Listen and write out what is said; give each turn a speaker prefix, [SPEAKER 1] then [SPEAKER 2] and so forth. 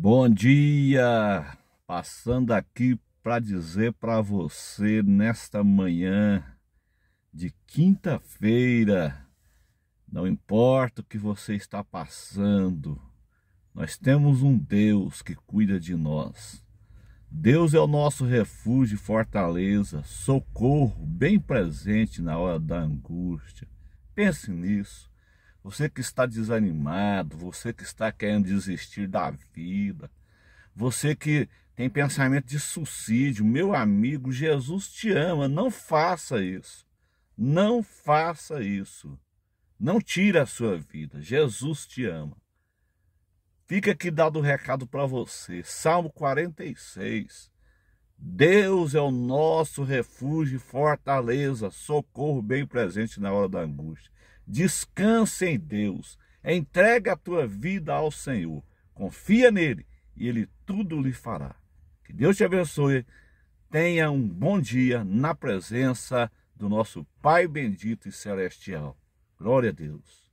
[SPEAKER 1] Bom dia! Passando aqui para dizer para você nesta manhã de quinta-feira, não importa o que você está passando, nós temos um Deus que cuida de nós. Deus é o nosso refúgio e fortaleza, socorro bem presente na hora da angústia. Pense nisso. Você que está desanimado, você que está querendo desistir da vida, você que tem pensamento de suicídio, meu amigo, Jesus te ama, não faça isso. Não faça isso. Não tire a sua vida. Jesus te ama. Fica aqui dado o recado para você. Salmo 46 Deus é o nosso refúgio e fortaleza, socorro bem presente na hora da angústia. Descanse em Deus, entrega a tua vida ao Senhor, confia nele e ele tudo lhe fará. Que Deus te abençoe, tenha um bom dia na presença do nosso Pai bendito e celestial. Glória a Deus.